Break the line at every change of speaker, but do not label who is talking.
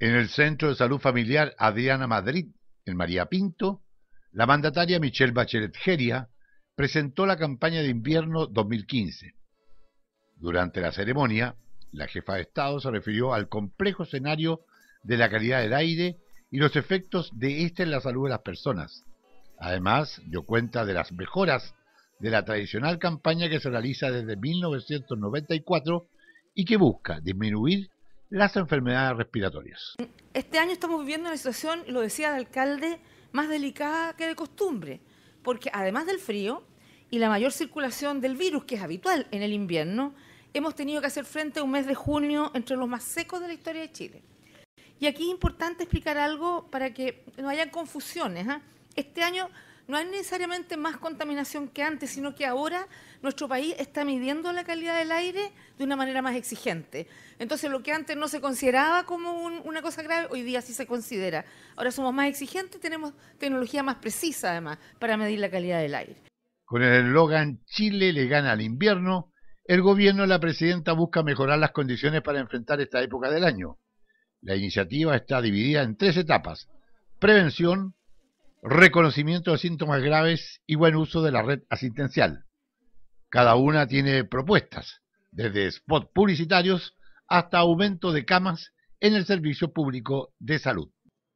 En el Centro de Salud Familiar Adriana Madrid, en María Pinto, la mandataria Michelle Bachelet Geria presentó la campaña de invierno 2015. Durante la ceremonia, la jefa de Estado se refirió al complejo escenario de la calidad del aire y los efectos de este en la salud de las personas. Además, dio cuenta de las mejoras de la tradicional campaña que se realiza desde 1994 y que busca disminuir las enfermedades respiratorias.
Este año estamos viviendo una situación, lo decía el alcalde, más delicada que de costumbre, porque además del frío y la mayor circulación del virus, que es habitual en el invierno, hemos tenido que hacer frente a un mes de junio entre los más secos de la historia de Chile. Y aquí es importante explicar algo para que no haya confusiones. ¿ah? Este año no hay necesariamente más contaminación que antes, sino que ahora nuestro país está midiendo la calidad del aire de una manera más exigente. Entonces, lo que antes no se consideraba como una cosa grave, hoy día sí se considera. Ahora somos más exigentes, tenemos tecnología más precisa además para medir la calidad del aire.
Con el eslogan Chile le gana al invierno, el gobierno de la presidenta busca mejorar las condiciones para enfrentar esta época del año. La iniciativa está dividida en tres etapas. Prevención, reconocimiento de síntomas graves y buen uso de la red asistencial. Cada una tiene propuestas, desde spots publicitarios hasta aumento de camas en el servicio público de salud.